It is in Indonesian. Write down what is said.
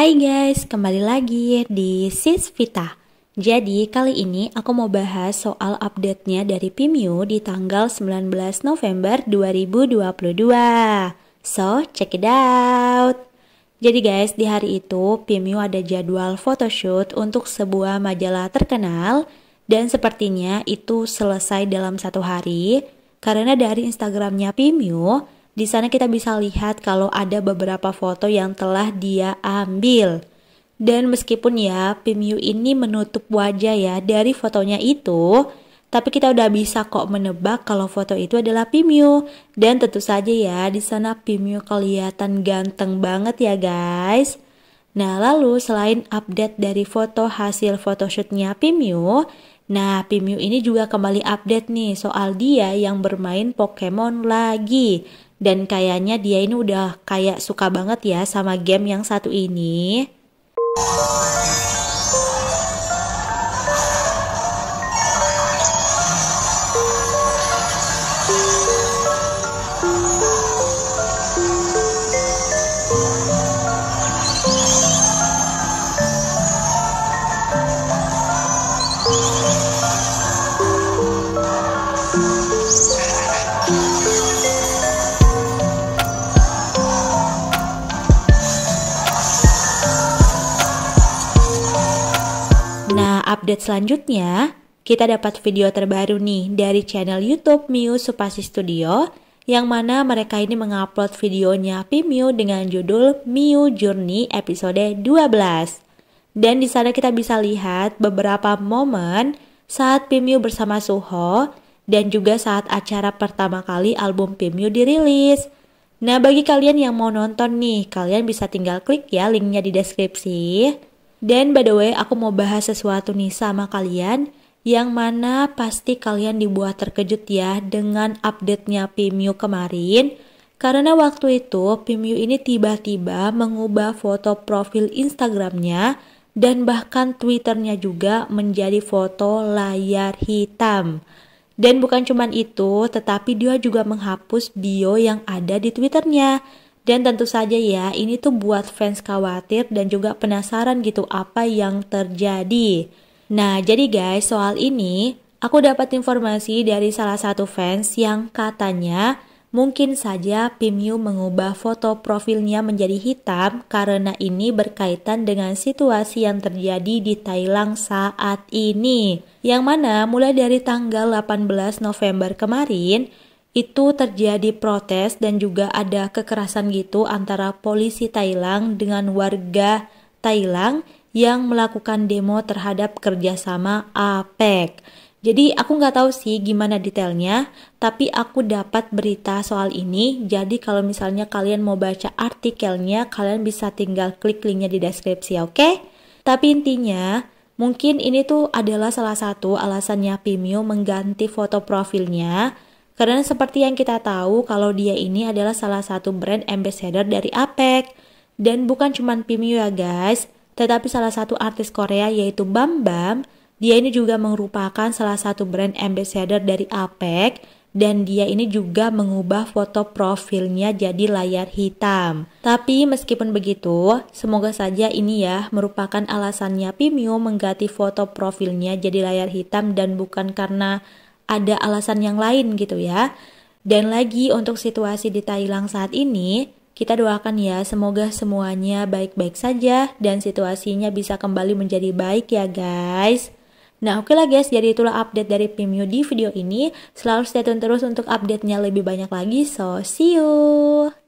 Hai guys, kembali lagi di Sis Vita. Jadi, kali ini aku mau bahas soal update-nya dari Pimio di tanggal 19 November 2022. So, check it out. Jadi guys, di hari itu Pimio ada jadwal photoshoot untuk sebuah majalah terkenal dan sepertinya itu selesai dalam satu hari karena dari Instagramnya Pimio, di sana kita bisa lihat kalau ada beberapa foto yang telah dia ambil. Dan meskipun ya Pimiu ini menutup wajah ya dari fotonya itu, tapi kita udah bisa kok menebak kalau foto itu adalah Pimiu. Dan tentu saja ya di sana Pimiu kelihatan ganteng banget ya guys. Nah lalu selain update dari foto hasil photoshootnya Pimiu, Nah, Pimiu ini juga kembali update nih soal dia yang bermain Pokemon lagi. Dan kayaknya dia ini udah kayak suka banget ya sama game yang satu ini. Nah, update selanjutnya kita dapat video terbaru nih dari channel YouTube Miu Supasi Studio yang mana mereka ini mengupload videonya Pimiu dengan judul Miu Journey episode 12. Dan di sana kita bisa lihat beberapa momen saat Pimiu bersama Suho dan juga saat acara pertama kali album Pimiu dirilis. Nah, bagi kalian yang mau nonton nih, kalian bisa tinggal klik ya linknya di deskripsi. Dan by the way, aku mau bahas sesuatu nih sama kalian yang mana pasti kalian dibuat terkejut ya dengan update-nya Vimeo kemarin. Karena waktu itu Vimeo ini tiba-tiba mengubah foto profil Instagramnya dan bahkan Twitternya juga menjadi foto layar hitam. Dan bukan cuman itu, tetapi dia juga menghapus bio yang ada di Twitternya. Dan tentu saja ya, ini tuh buat fans khawatir dan juga penasaran gitu apa yang terjadi. Nah, jadi guys, soal ini aku dapat informasi dari salah satu fans yang katanya mungkin saja Pimyu mengubah foto profilnya menjadi hitam karena ini berkaitan dengan situasi yang terjadi di Thailand saat ini. Yang mana mulai dari tanggal 18 November kemarin, itu terjadi protes dan juga ada kekerasan gitu antara polisi Thailand dengan warga Thailand yang melakukan demo terhadap kerjasama APEC. Jadi aku nggak tahu sih gimana detailnya, tapi aku dapat berita soal ini. Jadi kalau misalnya kalian mau baca artikelnya, kalian bisa tinggal klik linknya di deskripsi, oke? Okay? Tapi intinya, mungkin ini tuh adalah salah satu alasannya Pimio mengganti foto profilnya karena seperti yang kita tahu kalau dia ini adalah salah satu brand ambassador dari APEC. Dan bukan cuma Pimio ya guys, tetapi salah satu artis Korea yaitu Bam Bam, dia ini juga merupakan salah satu brand ambassador dari APEC dan dia ini juga mengubah foto profilnya jadi layar hitam. Tapi meskipun begitu, semoga saja ini ya merupakan alasannya Pimeo mengganti foto profilnya jadi layar hitam dan bukan karena ada alasan yang lain gitu ya. Dan lagi untuk situasi di Thailand saat ini, kita doakan ya semoga semuanya baik-baik saja dan situasinya bisa kembali menjadi baik ya guys. Nah oke okay lah guys, jadi itulah update dari Pimio di video ini. Selalu stay tune terus untuk update-nya lebih banyak lagi. So, see you!